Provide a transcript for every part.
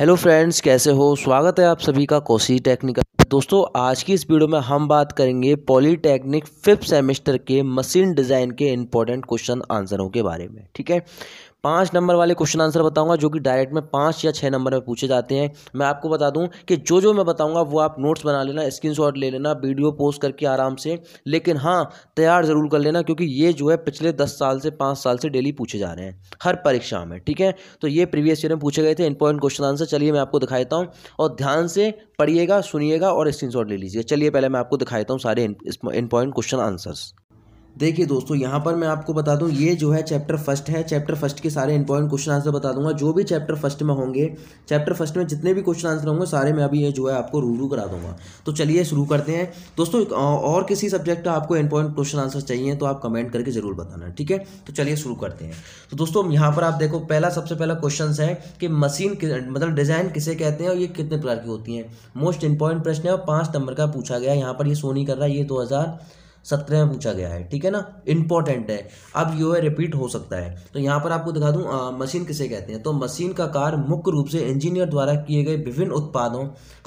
hello friends कैसे हो स्वागत है आप सभी का कोसी टेक्निकल दोस्तों आज की इस वीडियो में हम बात करेंगे पॉलीटेक्निक फिफ्थ सेमेस्टर के मशीन डिज़ाइन के इम्पॉर्टेंट क्वेश्चन आंसरों के बारे में ठीक है पाँच नंबर वाले क्वेश्चन आंसर बताऊंगा जो कि डायरेक्ट में पाँच या छः नंबर में पूछे जाते हैं मैं आपको बता दूं कि जो जो मैं बताऊंगा वो आप नोट्स बना लेना स्क्रीनशॉट ले लेना वीडियो पोस्ट करके आराम से लेकिन हाँ तैयार ज़रूर कर लेना क्योंकि ये जो है पिछले दस साल से पाँच साल से डेली पूछे जा रहे हैं हर परीक्षा में ठीक है तो ये प्रीवियस ईयर में पूछे गए थे इंपॉर्टेंट क्वेश्चन आंसर चलिए मैं आपको दिखाई देता हूँ और ध्यान से पढ़िएगा सुनिएगा और स्क्रीन ले लीजिए चलिए पहले मैं आपको दिखाता हूँ सारे इंपॉर्टेंट क्वेश्चन आंसर्स देखिए दोस्तों यहाँ पर मैं आपको बता दूँ ये जो है चैप्टर फर्स्ट है चैप्टर फर्स्ट के सारे इंपॉर्टेंट क्वेश्चन आंसर बता दूंगा जो भी चैप्टर फर्स्ट में होंगे चैप्टर फर्स्ट में जितने भी क्वेश्चन आंसर होंगे सारे मैं अभी ये जो है आपको रू करा दूंगा तो चलिए शुरू करते हैं दोस्तों और किसी सब्जेक्ट का आपको इंपॉर्टेंट क्वेश्चन आंसर चाहिए तो आप कमेंट करके जरूर बताना ठीक है तो चलिए शुरू करते हैं तो दोस्तों यहाँ पर आप देखो पहला सबसे पहला क्वेश्चन है कि मशीन मतलब डिज़ाइन किसे कहते हैं और ये कितने प्रकार की होती हैं मोस्ट इंपॉर्टेंट प्रश्न है और पाँच नंबर का पूछा गया यहाँ पर ये सोनी कर रहा है ये दो सत्रह में पूछा गया है ठीक है ना इंपॉर्टेंट है अब यो है रिपीट हो सकता है तो यहाँ पर आपको दिखा दूँ मशीन किसे कहते हैं तो मशीन का कार्य मुख्य रूप से इंजीनियर द्वारा किए गए विभिन्न उत्पादों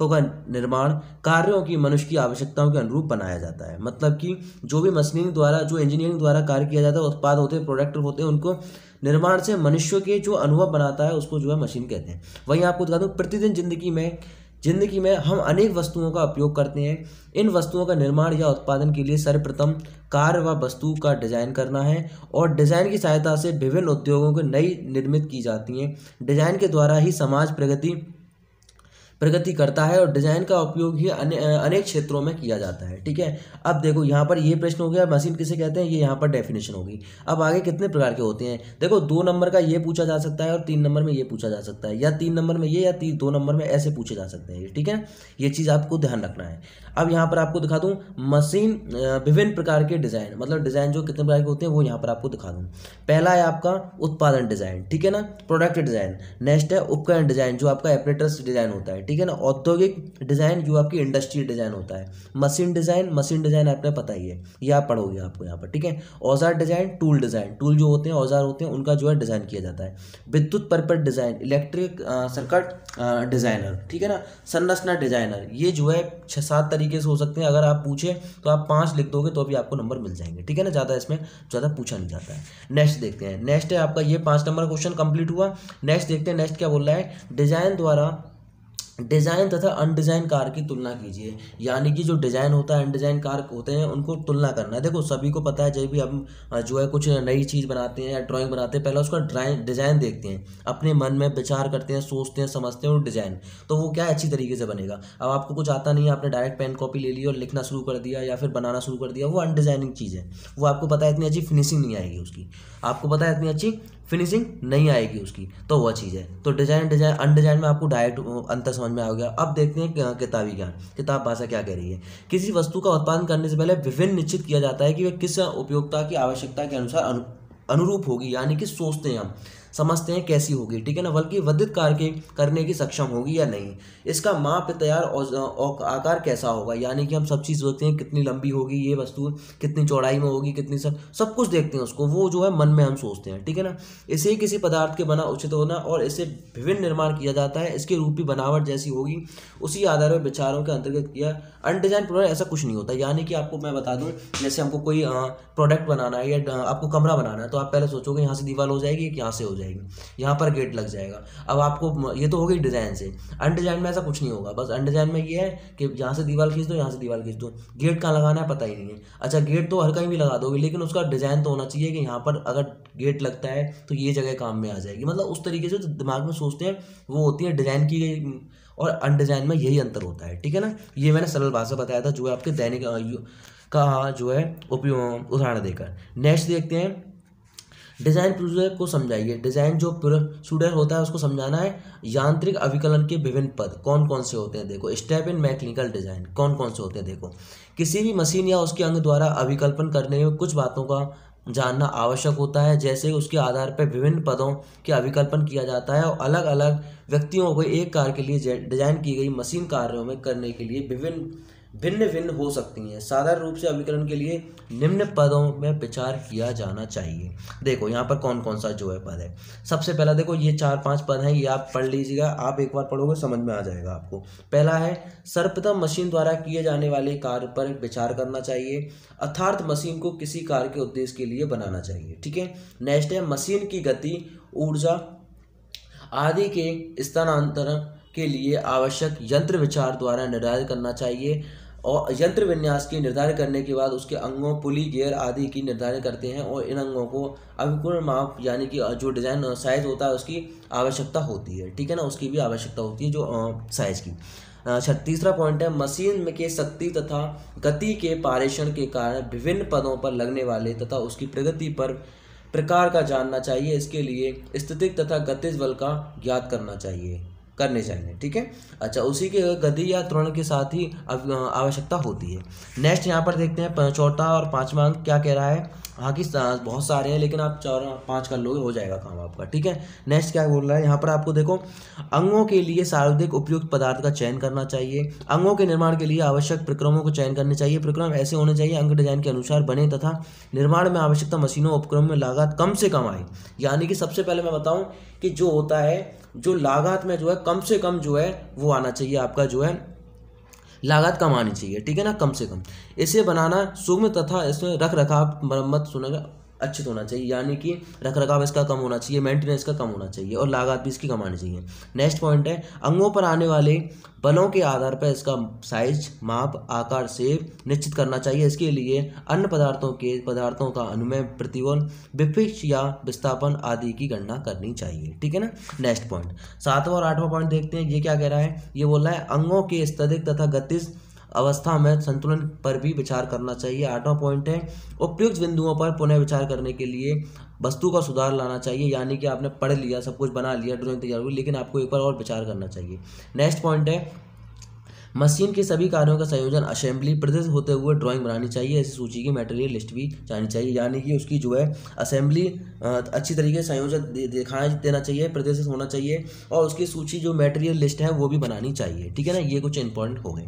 का निर्माण कार्यों की मनुष्य की आवश्यकताओं के अनुरूप बनाया जाता है मतलब कि जो भी मशीनिंग द्वारा जो इंजीनियरिंग द्वारा कार्य किया जाता है उत्पाद होते हैं प्रोडक्ट होते हैं उनको निर्माण से मनुष्य के जो अनुभव बनाता है उसको जो है मशीन कहते हैं वहीं आपको दिखा दूँ प्रतिदिन जिंदगी में जिंदगी में हम अनेक वस्तुओं का उपयोग करते हैं इन वस्तुओं का निर्माण या उत्पादन के लिए सर्वप्रथम कार्य व वस्तु का डिज़ाइन करना है और डिज़ाइन की सहायता से विभिन्न उद्योगों को नई निर्मित की जाती हैं डिज़ाइन के द्वारा ही समाज प्रगति प्रगति करता है और डिज़ाइन का उपयोग ही अने, अनेक क्षेत्रों में किया जाता है ठीक है अब देखो यहाँ पर ये प्रश्न हो गया मशीन किसे कहते हैं ये यहाँ पर डेफिनेशन होगी अब आगे कितने प्रकार के होते हैं देखो दो नंबर का ये पूछा जा सकता है और तीन नंबर में ये पूछा जा सकता है या तीन नंबर में ये या दो नंबर में ऐसे पूछे जा सकते हैं ठीक है ये चीज़ आपको ध्यान रखना है अब यहाँ पर आपको दिखा दूँ मशीन विभिन्न प्रकार के डिज़ाइन मतलब डिज़ाइन जो कितने प्रकार के होते हैं वो यहाँ पर आपको दिखा दूँ पहला है आपका उत्पादन डिज़ाइन ठीक है ना प्रोडक्ट डिज़ाइन नेक्स्ट है उपकरण डिज़ाइन जो आपका एपरेटर्स डिज़ाइन होता है ठीक है ना औद्योगिक डिज़ाइन जो आपकी इंडस्ट्री डिज़ाइन होता है मशीन डिज़ाइन मशीन डिज़ाइन आपने पता ही है यह आप पढ़ोगे आपको यहाँ पर ठीक है औजार डिज़ाइन टूल डिज़ाइन टूल जो होते हैं औजार होते हैं उनका जो है डिज़ाइन किया जाता है विद्युत परपट डिज़ाइन इलेक्ट्रिक सर्कट डिज़ाइनर ठीक है ना संरचना डिज़ाइनर ये जो है छः सात तरीके तरीके से हो सकते हैं अगर आप पूछे तो आप पाँच लिख दोगे तो अभी आपको नंबर मिल जाएंगे ठीक है ना ज़्यादा इसमें ज़्यादा पूछा नहीं जाता है नेक्स्ट देखते हैं नेक्स्ट है आपका ये पाँच नंबर क्वेश्चन कंप्लीट हुआ नेक्स्ट देखते हैं नेक्स्ट क्या बोल रहा है डिजाइन द्वारा डिज़ाइन तथा अनडिज़ाइन कार की तुलना कीजिए यानी कि जो डिज़ाइन होता है अनडिज़ाइन कार होते हैं उनको तुलना करना है देखो सभी को पता है जब भी हम जो है कुछ नई चीज़ बनाते हैं या ड्राइंग बनाते हैं पहले उसका ड्राइंग डिज़ाइन देखते हैं अपने मन में विचार करते हैं सोचते हैं समझते हैं और डिज़ाइन तो वो क्या अच्छी तरीके से बनेगा अब आपको कुछ आता नहीं है आपने डायरेक्ट पेन कॉपी ले ली और लिखना शुरू कर दिया या फिर बनाना शुरू कर दिया वो अनडिज़ाइनिंग चीज़ है वो आपको पता है इतनी अच्छी फिनिशिंग नहीं आएगी उसकी आपको पता है इतनी अच्छी फिनिशिंग नहीं आएगी उसकी तो वह चीज़ है तो डिजाइन डिजाइन अनडिजाइन में आपको डायरेक्ट अंतर समझ में आ गया अब देखते हैं किताबी ज्ञान किताब भाषा क्या कह रही है किसी वस्तु का उत्पादन करने से पहले विभिन्न निश्चित किया जाता है कि वह किस उपयोगिता की आवश्यकता के अनुसार अनु, अनुरूप होगी यानी कि सोचते हैं हम समझते हैं कैसी होगी ठीक है ना बल्कि वधित कार्य करने की सक्षम होगी या नहीं इसका माप तैयार और आकार कैसा होगा यानी कि हम सब चीज़ देखते हैं कितनी लंबी होगी ये वस्तु कितनी चौड़ाई में होगी कितनी सब सब कुछ देखते हैं उसको वो जो है मन में हम सोचते हैं ठीक है ना इसे किसी पदार्थ के बना उचित होना और इसे विभिन्न निर्माण किया जाता है इसके रूपी बनावट जैसी होगी उसी आधार पर विचारों के अंतर्गत किया अनडिजाइन प्रोडक्ट ऐसा कुछ नहीं होता यानी कि आपको मैं बता दूँ जैसे हमको कोई प्रोडक्ट बनाना है या आपको कमरा बनाना है तो आप पहले सोचोगे यहाँ से दीवार हो जाएगी कि यहाँ से हो जाएगी जाएगी यहाँ पर गेट लग जाएगा अब आपको ये तो होगी डिज़ाइन से अनडिजाइन में ऐसा कुछ नहीं होगा बस अनडिजाइन में ये है कि यहाँ से दीवार खींच दो यहाँ से दीवार खींच दो गेट कहाँ लगाना है पता ही नहीं है अच्छा गेट तो हर कहीं भी लगा दोगे लेकिन उसका डिज़ाइन तो होना चाहिए कि यहाँ पर अगर गेट लगता है तो ये जगह काम में आ जाएगी मतलब उस तरीके से दिमाग में सोचते हैं वो होती है डिज़ाइन की गई और अनडिजाइन में यही अंतर होता है ठीक है ना ये मैंने सरल भाषा बताया था जो है आपके दैनिक का जो है उपयोग उदाहरण देकर नेक्स्ट देखते हैं डिज़ाइन प्रोसीजर को समझाइए डिज़ाइन जो प्रोसीडर होता है उसको समझाना है यांत्रिक अभिकलन के विभिन्न पद कौन कौन से होते हैं देखो स्टेप इन मैकेनिकल डिज़ाइन कौन कौन से होते हैं देखो किसी भी मशीन या उसके अंग द्वारा अभिकल्पन करने में कुछ बातों का जानना आवश्यक होता है जैसे उसके आधार पर विभिन्न पदों के अभिकल्पन किया जाता है और अलग अलग व्यक्तियों को एक कार्य के लिए डिजाइन की गई मशीन कार्यों में करने के लिए विभिन्न भिन्न भिन्न हो सकती हैं साधारण रूप से अभिकरण के लिए निम्न पदों में विचार किया जाना चाहिए देखो यहाँ पर कौन कौन सा जो है पद है सबसे पहला देखो ये चार पांच पद हैं ये आप पढ़ लीजिएगा आप एक बार पढ़ोगे समझ में आ जाएगा आपको पहला है सर्वप्रथम मशीन द्वारा किए जाने वाले कार्य पर विचार करना चाहिए अर्थार्थ मशीन को किसी कार्य के उद्देश्य के लिए बनाना चाहिए ठीक है नेक्स्ट है मशीन की गति ऊर्जा आदि के स्थानांतरण के लिए आवश्यक यंत्र विचार द्वारा निर्धारित करना चाहिए और यंत्र विन्यास की निर्धारित करने के बाद उसके अंगों पुली गियर आदि की निर्धारित करते हैं और इन अंगों को अभिकूर्ण माप यानी कि जो डिज़ाइन साइज़ होता है उसकी आवश्यकता होती है ठीक है ना उसकी भी आवश्यकता होती है जो साइज़ की अच्छा तीसरा पॉइंट है मशीन में के शक्ति तथा गति के पारेषण के कारण विभिन्न पदों पर लगने वाले तथा उसकी प्रगति पर प्रकार का जानना चाहिए इसके लिए स्थितिक तथा गतिज बल का ज्ञात करना चाहिए करने चाहिए ठीक है अच्छा उसी के गति या त्रण के साथ ही आवश्यकता होती है नेक्स्ट यहाँ पर देखते हैं चौथा और पांचवा अंक क्या कह रहा है बाकी हाँ बहुत सारे हैं लेकिन आप चार पाँच कर लोगे हो जाएगा काम आपका ठीक है नेक्स्ट क्या बोल रहा है यहाँ पर आपको देखो अंगों के लिए सार्वधिक उपयुक्त पदार्थ का चयन करना चाहिए अंगों के निर्माण के लिए आवश्यक प्रक्रमों को चयन करने चाहिए प्रक्रम ऐसे होने चाहिए अंग डिजाइन के अनुसार बने तथा निर्माण में आवश्यकता मशीनों उपक्रम में लागत कम से कम आए यानी कि सबसे पहले मैं बताऊँ कि जो होता है जो लागत में जो है कम से कम जो है वो आना चाहिए आपका जो है लागत कम आनी चाहिए ठीक है ना कम से कम इसे बनाना सुगम तथा इसमें रख रखाव मरम्मत सुनेगा अच्छित तो होना चाहिए यानी कि रख रखाव इसका कम होना चाहिए मेंटेनेंस का कम होना चाहिए और लागत भी इसकी कम आनी चाहिए नेक्स्ट पॉइंट है अंगों पर आने वाले बलों के आधार पर इसका साइज माप आकार से निश्चित करना चाहिए इसके लिए अन्य पदार्थों के पदार्थों का अनुमय प्रतिबल विपक्ष या विस्थापन आदि की गणना करनी चाहिए ठीक है ना नेक्स्ट पॉइंट सातवां और आठवां पॉइंट देखते हैं ये क्या कह रहा है ये बोल रहा है अंगों के स्तधिक तथा गतिश अवस्था में संतुलन पर भी विचार करना चाहिए आठवां पॉइंट है उपयुक्त बिंदुओं पर पुनः विचार करने के लिए वस्तु का सुधार लाना चाहिए यानी कि आपने पढ़ लिया सब कुछ बना लिया ड्राइंग तैयार हुई लेकिन आपको एक बार और विचार करना चाहिए नेक्स्ट पॉइंट है मशीन के सभी कार्यों का संयोजन असेंबली प्रदर्शित होते हुए ड्राइंग बनानी चाहिए ऐसी सूची की मटेरियल लिस्ट भी जानी चाहिए यानी कि उसकी जो है असेंबली अच्छी तरीके से संयोजन दिखाई देना चाहिए प्रदर्शित होना चाहिए और उसकी सूची जो मेटेरियल लिस्ट है वो भी बनानी चाहिए ठीक है ना ये कुछ इंपॉर्टेंट हो गए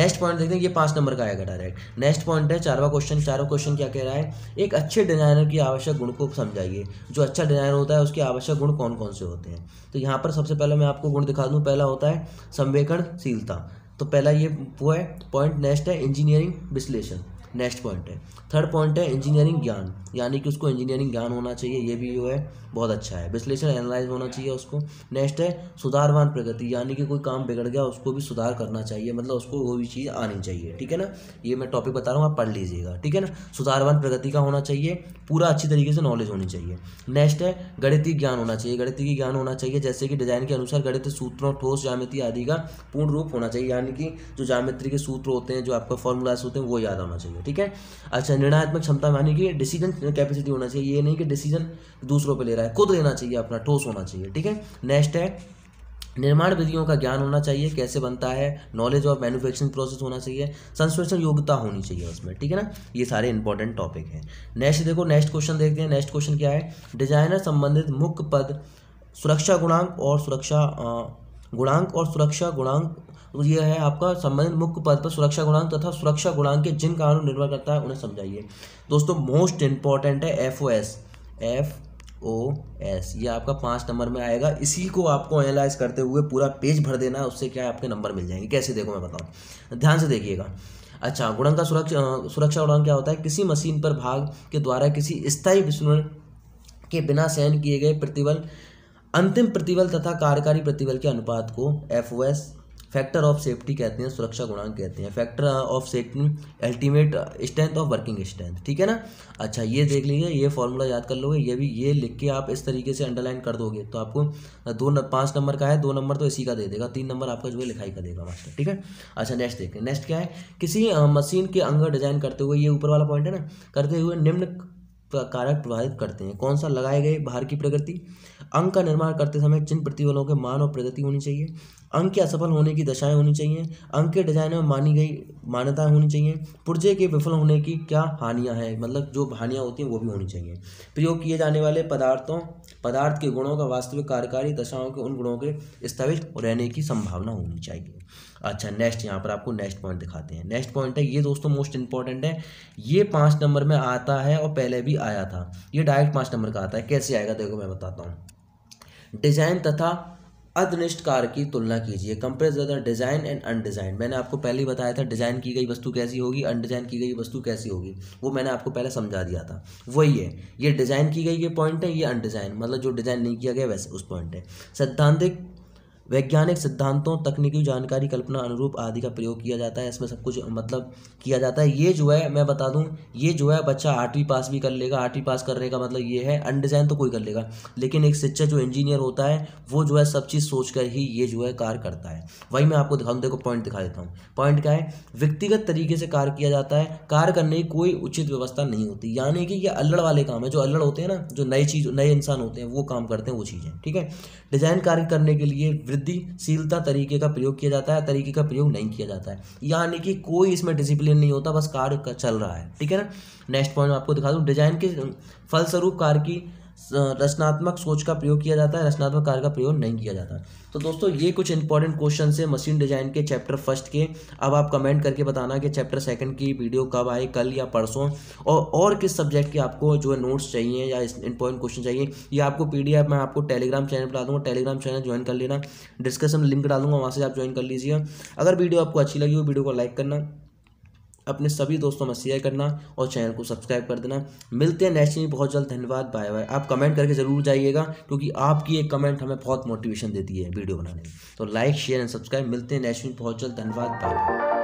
नेक्स्ट पॉइंट देखते हैं ये पाँच नंबर का आएगा डायरेक्ट नेक्स्ट पॉइंट है चारवा क्वेश्चन चारों क्वेश्चन क्या कह रहा है एक अच्छे डिजाइनर की आवश्यक गुण को समझाइए जो अच्छा डिजाइनर होता है उसके आवश्यक गुण कौन कौन से होते हैं तो यहाँ पर सबसे पहले मैं आपको गुण दिखा दूँ पहला होता है संवेकनशीलता तो पहला ये वो है पॉइंट नेक्स्ट है इंजीनियरिंग विश्लेषण नेक्स्ट पॉइंट है थर्ड पॉइंट है इंजीनियरिंग ज्ञान यानी कि उसको इंजीनियरिंग ज्ञान होना चाहिए ये भी जो है बहुत अच्छा है विश्लेषण एनालाइज होना चाहिए उसको नेक्स्ट है सुधारवान प्रगति यानी कि कोई काम बिगड़ गया उसको भी सुधार करना चाहिए मतलब उसको वो भी चीज़ आनी चाहिए ठीक है ना ये मैं टॉपिक बता रहा हूँ आप पढ़ लीजिएगा ठीक है ना सुधारवान प्रगति का होना चाहिए पूरा अच्छी तरीके से नॉलेज होनी चाहिए नेक्स्ट है गणितीय ज्ञान होना चाहिए गणितीय ज्ञान होना चाहिए जैसे कि डिजाइन के अनुसार गणित सूत्रों ठोस जामिति आदि का पूर्ण रूप होना चाहिए यानी कि जो जामित्री के सूत्र होते हैं जो आपका फॉर्मूलाज होते हैं वो याद होना चाहिए हो ठीक है अच्छा निर्णयात्मक क्षमता मानी कि डिसीजन कैपेसिटी होना चाहिए ये नहीं कि डिसीजन दूसरों पर ले रहा है खुद लेना चाहिए अपना ठोस होना चाहिए ठीक है नेक्स्ट है निर्माण विधियों का ज्ञान होना चाहिए कैसे बनता है नॉलेज ऑफ मैन्युफैक्चरिंग प्रोसेस होना चाहिए संश्लेषण योग्यता होनी चाहिए उसमें ठीक है ना ये सारे इंपॉर्टेंट टॉपिक हैं नेक्स्ट देखो नेक्स्ट क्वेश्चन देखते हैं नेक्स्ट क्वेश्चन क्या है डिजाइनर संबंधित मुख्य पद सुरक्षा गुणांक और सुरक्षा गुणांक और सुरक्षा गुणांक यह है आपका संबंधित मुख्य पद पर सुरक्षा गुणांक तथा सुरक्षा गुणांक के जिन कारणों निर्भर करता है उन्हें समझाइए दोस्तों मोस्ट इंपॉर्टेंट है F O S F O S ये आपका पाँच नंबर में आएगा इसी को आपको एनालाइज करते हुए पूरा पेज भर देना है उससे क्या आपके नंबर मिल जाएंगे कैसे देखो मैं बताऊँ ध्यान से देखिएगा अच्छा गुणांक का सुरक्षा सुरक्षा गुणांक क्या होता है किसी मशीन पर भाग के द्वारा किसी स्थायी विस्मरण के बिना सहन किए गए प्रतिबल अंतिम प्रतिबल तथा कार्यकारी प्रतिबल के अनुपात को F O S factor of safety कहते हैं सुरक्षा गुणांक कहते हैं factor of safety ultimate strength of working strength ठीक है ना अच्छा ये देख लीजिए ये फॉर्मूला याद कर लोगे ये भी ये लिख के आप इस तरीके से अंडरलाइन कर दोगे तो आपको दो न, पाँच नंबर का है दो नंबर तो इसी का दे देगा तीन नंबर आपका जो है लिखाई का देगा मास्टर ठीक है अच्छा नेक्स्ट देखें नेक्स्ट क्या है किसी मशीन के अंग डिजाइन करते हुए ये ऊपर वाला पॉइंट है ना करते हुए निम्न कारक प्रभावित करते हैं कौन सा लगाए गए बाहर की प्रगति अंक का निर्माण करते समय जिन प्रतिबलों के मान और प्रगति होनी चाहिए अंक के असफल होने की दशाएं होनी चाहिए अंक के डिजाइन में मानी गई मान्यताएं होनी चाहिए पुर्जे के विफल होने की क्या हानियां हैं मतलब जो हानियां होती हैं वो भी होनी चाहिए प्रयोग किए जाने वाले पदार्थों पदार्थ के गुणों का वास्तविक कार्यकारी दशाओं के उन गुणों के स्थगित रहने की संभावना होनी चाहिए अच्छा नेक्स्ट यहाँ पर आपको नेक्स्ट पॉइंट दिखाते हैं नेक्स्ट पॉइंट है ये दोस्तों मोस्ट इंपॉर्टेंट है ये पाँच नंबर में आता है और पहले भी आया था ये डायरेक्ट पाँच नंबर का आता है कैसे आएगा देखो मैं बताता हूँ डिज़ाइन तथा अधनिष्ठ कार्य की तुलना कीजिए कंपेयर ज़्यादा डिज़ाइन एंड अनडिज़ाइन मैंने आपको पहले ही बताया था डिज़ाइन की गई वस्तु कैसी होगी अनडिज़ाइन की गई वस्तु कैसी होगी वो मैंने आपको पहले समझा दिया था वही है ये डिज़ाइन की गई ये पॉइंट है ये अनडिज़ाइन मतलब जो डिज़ाइन नहीं किया गया वैसे उस पॉइंट है सैद्धांतिक वैज्ञानिक सिद्धांतों तकनीकी जानकारी कल्पना अनुरूप आदि का प्रयोग किया जाता है इसमें सब कुछ मतलब किया जाता है ये जो है मैं बता दूँ ये जो है बच्चा आठवीं पास भी कर लेगा आठवीं पास करने का मतलब ये है अनडिजाइन तो कोई कर लेगा लेकिन एक शिक्षक जो इंजीनियर होता है वो जो है सब चीज़ सोच कर ही ये जो है कार्य करता है वही मैं आपको दिखाऊँ देखो पॉइंट दिखा देता हूँ पॉइंट क्या है व्यक्तिगत तरीके से कार्य किया जाता है कार्य करने की कोई उचित व्यवस्था नहीं होती यानी कि ये अल्लड़ वाले काम है जो अल्लड़ होते हैं ना जो नई चीज़ नए इंसान होते हैं वो काम करते हैं वो चीज़ें ठीक है डिजाइन कार्य करने के लिए वृद्धिशीलता तरीके का प्रयोग किया जाता है तरीके का प्रयोग नहीं किया जाता है यानी कि कोई इसमें डिसिप्लिन नहीं होता बस कार्य चल रहा है ठीक है ना नेक्स्ट पॉइंट आपको दिखा दूँ डिजाइन के फलस्वरूप कार की रचनात्मक सोच का प्रयोग किया जाता है रचनात्मक कार्य का प्रयोग नहीं किया जाता तो दोस्तों ये कुछ इंपॉर्टेंट क्वेश्चन है मशीन डिजाइन के चैप्टर फर्स्ट के अब आप कमेंट करके बताना कि चैप्टर सेकंड की वीडियो कब आए कल या परसों और और किस सब्जेक्ट के आपको जो है नोट्स चाहिए या इंपॉर्टेंट क्वेश्चन चाहिए या आपको पी मैं आपको टेलीग्राम चैनल पर दूँगा टेलीग्राम चैनल ज्वाइन कर लेना डिस्क्रिप्शन लिंक डालूंगा वहाँ से आप ज्वाइन कर लीजिए अगर वीडियो आपको अच्छी लगी हो वीडियो को लाइक करना अपने सभी दोस्तों में शेयर करना और चैनल को सब्सक्राइब कर देना मिलते हैं नेक्स्ट में बहुत जल्द धन्यवाद बाय बाय आप कमेंट करके ज़रूर जाइएगा क्योंकि आपकी एक कमेंट हमें बहुत मोटिवेशन देती है वीडियो बनाने में तो लाइक शेयर एंड सब्सक्राइब मिलते हैं नेक्स्ट में बहुत जल्द धन्यवाद बाय बाय